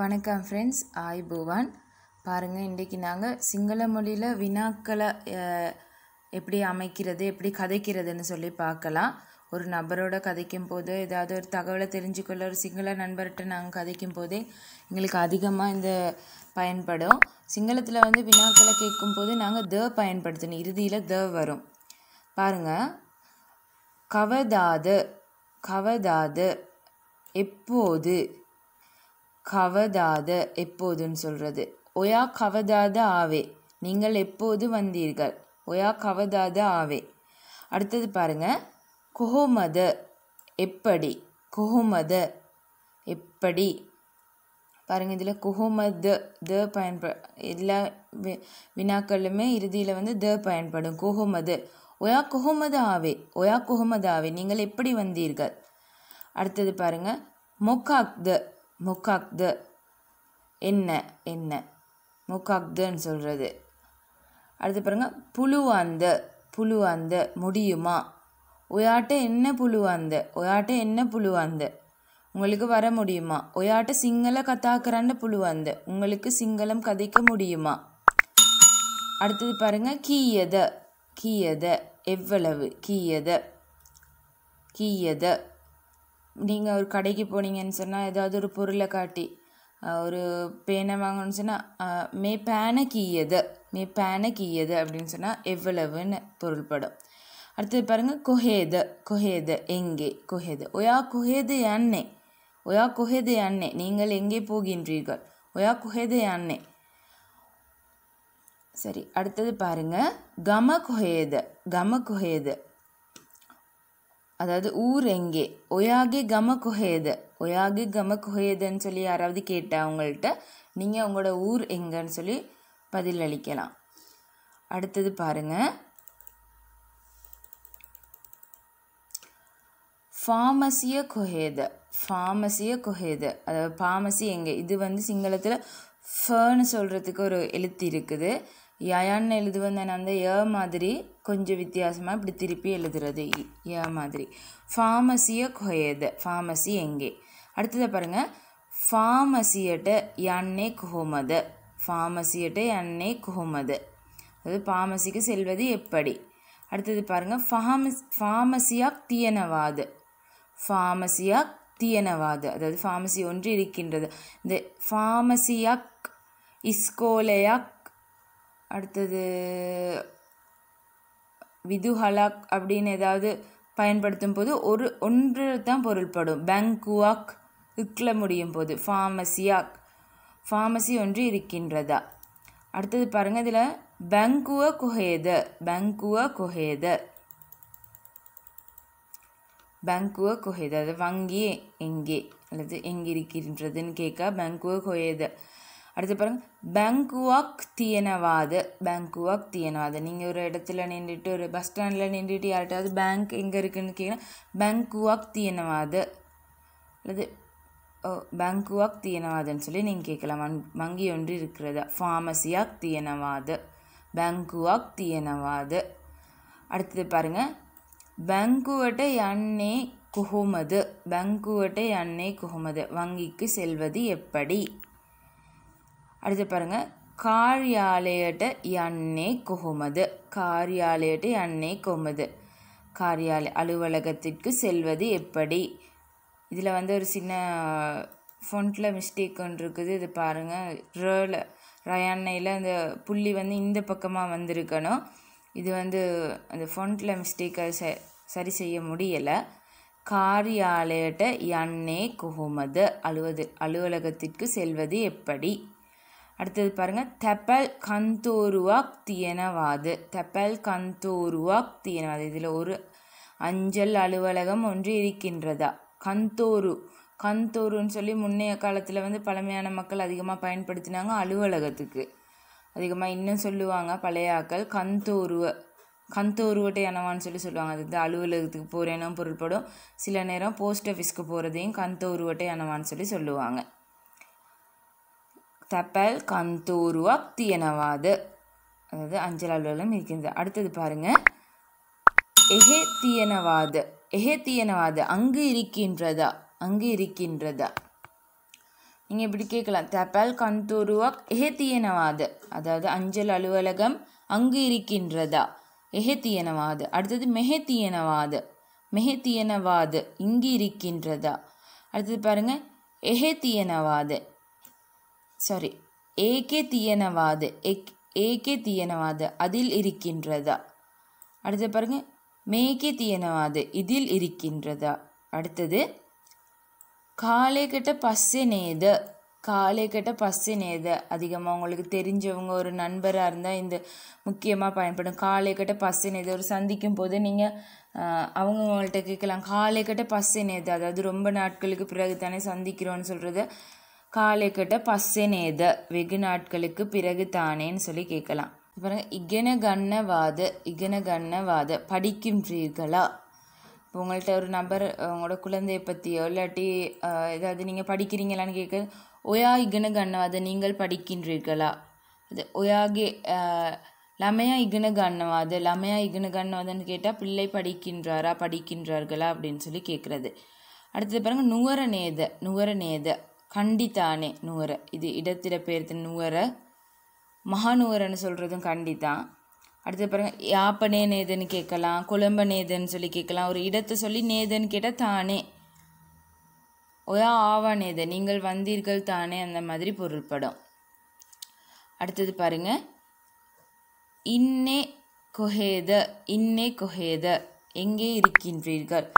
வணக்கம் ஃப்ரெண்ட்ஸ் ஆய் பூவான் பாருங்கள் இன்றைக்கு நாங்கள் சிங்கள மொழியில் வினாக்களை எப்படி அமைக்கிறது எப்படி கதைக்கிறதுன்னு சொல்லி பார்க்கலாம் ஒரு நபரோட கதைக்கும் போது ஏதாவது ஒரு தகவலை தெரிஞ்சுக்கொள்ள ஒரு சிங்கள நண்பர்கிட்ட நாங்கள் கதைக்கும் போதே எங்களுக்கு அதிகமாக இந்த பயன்படும் சிங்களத்தில் வந்து வினாக்களை கேட்கும்போது நாங்கள் த பயன்படுத்தணும் இறுதியில் த வரும் பாருங்கள் கவதாது கவதாது எப்போது கவதாத எப்போதுன்னு சொல்கிறது ஒயா கவதாத ஆவே நீங்கள் எப்போது வந்தீர்கள் ஒயா கவதாத ஆவே அடுத்தது பாருங்க கொஹோமத எப்படி கொஹோமத எப்படி பாருங்கள் இதில் குஹுமத் த பயன்ப எல்லா வினாக்களுமே இறுதியில் வந்து த பயன்படும் குஹுமது ஒயா குஹுமது ஆவே ஒயா குஹுமது ஆவே நீங்கள் எப்படி வந்தீர்கள் அடுத்தது பாருங்கள் மொக்காக் த முக்காக்து என்ன என்ன முக்காக்துன்னு சொல்கிறது அடுத்து பாருங்க புழு அந்த புழு அந்த முடியுமா ஒயாட்ட என்ன புழு அந்த ஒயாட்ட என்ன புழு அந்த உங்களுக்கு வர முடியுமா ஒயாட்ட சிங்கள புழு அந்த உங்களுக்கு சிங்களம் கதைக்க முடியுமா அடுத்தது பாருங்க கீயத கீயத எவ்வளவு கீயத கீயத நீங்கள் ஒரு கடைக்கு போனீங்கன்னு சொன்னால் ஏதாவது ஒரு பொருளை காட்டி ஒரு பேனை வாங்கணும்னு சொன்னால் மே பேனை கீயது மே பேனை கீயது அப்படின்னு சொன்னால் எவ்வளவுன்னு பொருள்படும் அடுத்தது பாருங்கள் கொஹேது கொஹேது எங்கே கொஹேது ஒயா குஹேது அண்ணே ஒயா குஹேது அண்ணே நீங்கள் எங்கே போகின்றீர்கள் ஒயா குஹேது அண்ணே சரி அடுத்தது பாருங்கள் கம கொஹேது கம கொஹேது அதாவது ஊர் எங்கே ஒயாகே கம கொஹேது ஒயாகே கம கொஹேதுன்னு சொல்லி யாராவது கேட்டால் அவங்கள்ட்ட நீங்கள் உங்களோட ஊர் எங்கன்னு சொல்லி பதில் அளிக்கலாம் அடுத்தது பாருங்க ஃபார்மசிய கொஹேது ஃபார்மசிய கொஹேது அதாவது ஃபார்மசி எங்கே இது வந்து சிங்களத்தில் ஃபர்னு சொல்கிறதுக்கு ஒரு எழுத்து இருக்குது யான்னு எழுதுவது அந்த ஏ மாதிரி கொஞ்சம் வித்தியாசமாக இப்படி திருப்பி எழுதுறது ஏ மாதிரி ஃபார்மசியை கொயது ஃபார்மசி எங்கே அடுத்தது பாருங்கள் ஃபார்மசியட்ட யானே குஹமது ஃபார்மசியட்ட யானே குஹமது அதாவது ஃபார்மசிக்கு செல்வது எப்படி அடுத்தது பாருங்கள் ஃபார்மஸ் ஃபார்மசியாக தீயனவாது ஃபார்மசியாக தீயனவாது அதாவது ஃபார்மசி ஒன்று இருக்கின்றது இந்த ஃபார்மசியாக் இஸ்கோலையாக் அடுத்தது விதுஹலாக் அப்படின்னு ஏதாவது பயன்படுத்தும் போது ஒரு ஒன்று தான் பொருள்படும் பேங்குவாக் இக்ல முடியும் போது ஃபார்மசியாக் ஃபார்மசி ஒன்று இருக்கின்றதா அடுத்தது பாருங்க இதில் பேங்குவ குஹேத பேங்குவ குஹேத பேங்குவ குஹேத அது வங்கி எங்கே அல்லது எங்கே இருக்கின்றதுன்னு கேட்க பேங்குவ குஹேத அடுத்து பாருங்கள் பேங்குவாக் தியனவாது பேங்குவாக் தியனவாது நீங்கள் ஒரு இடத்துல நின்றுட்டு ஒரு பஸ் ஸ்டாண்டில் நின்றுட்டு யார்கிட்டாவது பேங்க் எங்கே இருக்குன்னு கேட்குறேன் பேங்குவாக் தியனவாது அல்லது ஓ பேங்குவாக் தியனவாதுன்னு சொல்லி நீங்கள் கேட்கலாம் வங்கி ஒன்று இருக்கிறது ஃபார்மசியாக் தியனவாது பேங்குவாக் தியனவாது அடுத்தது பாருங்கள் பேங்குவட்டை அன்னே குஹுமது பேங்குவட்டை அன்னை குஹுமது வங்கிக்கு செல்வது எப்படி அடுத்து பாருங்க കാര്യാലയട്ട് എന്നെ കൊഹുമത് കാര്യാലയട്ട് എന്നെ കൊഹുമത് காரியால அலுவலகத்திற்கு செல்வது எப்படி இதில் வந்து ஒரு சின்ன ஃபொண்ட்டில் மிஸ்டேக் ஒன்று இருக்குது இது பாருங்கள் ரேல ரயானையில் அந்த புள்ளி வந்து இந்த பக்கமாக வந்திருக்கணும் இது வந்து அந்த ஃபொண்ட்டில் மிஸ்டேக்கை ச சரி செய்ய முடியலை காரியாலயட்ட எண்ணே குகுமது அலுவது அலுவலகத்திற்கு செல்வது எப்படி அடுத்தது பாருங்கள் தெப்பல் கந்தோருவாக் தியனவாது தெப்பல் கந்தோருவாக் தியனவாது இதில் ஒரு அஞ்சல் அலுவலகம் ஒன்று இருக்கின்றதா கந்தோரு கந்தோருன்னு சொல்லி முன்னைய காலத்தில் வந்து பழமையான மக்கள் அதிகமாக பயன்படுத்தினாங்க அலுவலகத்துக்கு அதிகமாக இன்னும் சொல்லுவாங்க பழைய ஆக்கள் கந்தோருவ கந்தோருவட்டை அணவான்னு சொல்லி சொல்லுவாங்க அது வந்து அலுவலகத்துக்கு போகிறேனும் பொருள்படும் சில நேரம் போஸ்ட் ஆஃபீஸ்க்கு போகிறதையும் கந்தோருவட்டை அணவான்னு சொல்லி சொல்லுவாங்க தப்பல் கந்தோருவாக் தியனவாது அதாவது அஞ்சல் அலுவலகம் இருக்கிறது அடுத்தது பாருங்கள் எஹே தியனவாது எஹே தியனவாது அங்கு இருக்கின்றதா அங்கு இருக்கின்றதா நீங்கள் இப்படி கேட்கலாம் தபால் கந்தூருவாக் எஹெத்தியனவாது அதாவது அஞ்சல் அலுவலகம் அங்கு இருக்கின்றதா எஹெத்தியனவாது அடுத்தது மெஹெத்தியனவாது மெஹெத்தியனவாது இங்கு இருக்கின்றதா அடுத்தது பாருங்கள் எஹெத்தியனவாது சாரி ஏகே தீயனவாது எக் ஏகே தீயனவாது அதில் இருக்கின்றதா அடுத்து பாருங்க மேகே தீயனவாது இதில் இருக்கின்றதா அடுத்தது காலை கட்ட பஸ்ஸு நேத காலை கட்ட பஸ்ஸு அதிகமாக உங்களுக்கு தெரிஞ்சவங்க ஒரு நண்பராக இருந்தால் இந்த முக்கியமாக பயன்படும் காலை கட்ட பஸ்ஸு ஒரு சந்திக்கும் போது நீங்கள் அவங்க உங்கள்கிட்ட கேட்கலாம் காலை கட்ட பஸ்ஸு அதாவது ரொம்ப நாட்களுக்கு பிறகு தானே சந்திக்கிறோன்னு சொல்கிறத කාලෙකට පස්සේ නේද வெகு நாட்களுக்கு பிறகு தானேன்னு சொல்லி கேட்கலாம் பாருங்க இகன கண்ணவாத இகன கண்ணவாத படிக்கின்றீர்களா இப்போ உங்கள்கிட்ட ஒரு நபர் உங்களோட குழந்தையை பற்றியோ இல்லாட்டி ஏதாவது நீங்கள் படிக்கிறீங்களான்னு கேட்க ஒயா இகன கண்ணவாத நீங்கள் படிக்கின்றீர்களா அது ஒயாகே லமையா இகன கண்ணவாத லமையா இகன கண்ணவாதன்னு கேட்டால் பிள்ளை படிக்கின்றாரா படிக்கின்றார்களா அப்படின்னு சொல்லி கேட்குறது அடுத்தது பாருங்கள் நுகர நேத நுகர நேத கண்டித்தானே நூற இது இடத்திட பேர்த்து நூற மகாநூறன்னு சொல்கிறதும் கண்டித்தான் அடுத்து பாருங்க யாப்பனே நேதன் கேட்கலாம் குழம்ப நேதன் சொல்லி கேட்கலாம் ஒரு இடத்தை சொல்லி நேதன் கேட்டால் தானே ஓயா ஆவா நேதன் நீங்கள் வந்தீர்கள் தானே அந்த மாதிரி பொருள்படும் அடுத்தது பாருங்க இன்னே கொஹேத இன்னே கொஹேத எங்கே இருக்கின்றீர்கள்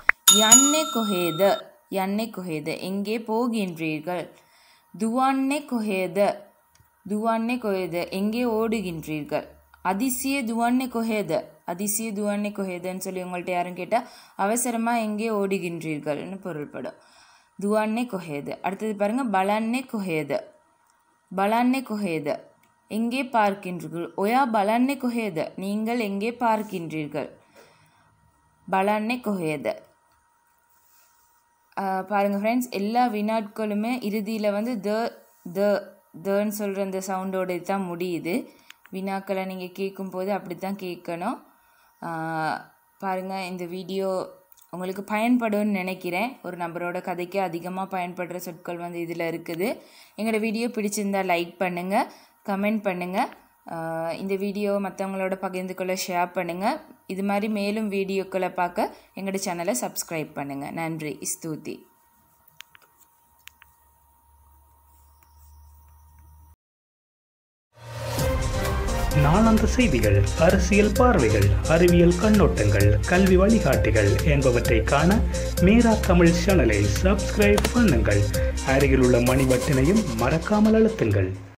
யன்னே கொஹேத யன்னை கொஹேத எங்கே போகின்றீர்கள் துவான்னை கொஹேத துவான்னை கொஹேத எங்கே ஓடுகின்றீர்கள் அதிசய துவான்னை கொஹேத அதிசய துவான்னை கொஹேதன்னு சொல்லி உங்கள்கிட்ட யாரும் கேட்டால் அவசரமாக எங்கே ஓடுகின்றீர்கள்னு பொருள்படும் துவான்னை கொஹேத அடுத்தது பாருங்கள் பலான்னை கொஹேத பலான்னை கொஹேத எங்கே பார்க்கின்றீர்கள் ஒயா பலான்னை கொஹேத நீங்கள் எங்கே பார்க்கின்றீர்கள் பலான்னை கொஹேத பாருங்கள் ஃப்ரெண்ட்ஸ் எல்லா வினாட்களுமே இறுதியில் வந்து த த தன்னு சொல்கிற அந்த சவுண்டோடு தான் முடியுது வினாக்களை நீங்கள் கேட்கும்போது அப்படி தான் கேட்கணும் பாருங்கள் இந்த வீடியோ உங்களுக்கு பயன்படும்னு நினைக்கிறேன் ஒரு நம்பரோட கதைக்கு அதிகமாக பயன்படுற சொற்கள் வந்து இதில் இருக்குது எங்களோட வீடியோ பிடிச்சிருந்தால் லைக் பண்ணுங்கள் கமெண்ட் பண்ணுங்கள் இந்த வீடியோ மற்றவங்களோட பகிர்ந்துக்குள்ள ஷேர் பண்ணுங்கள் இது மாதிரி மேலும் வீடியோக்களை பார்க்க எங்களோட சேனலை சப்ஸ்கிரைப் பண்ணுங்கள் நன்றி ஸ்தூதி நாளாந்த செய்திகள் அரசியல் பார்வைகள் அறிவியல் கண்ணோட்டங்கள் கல்வி வழிகாட்டிகள் என்பவற்றை காண மீரா தமிழ் சேனலை சப்ஸ்கிரைப் பண்ணுங்கள் அருகிலுள்ள மணிவட்டினையும் மணி மறக்காமல் அழுத்துங்கள்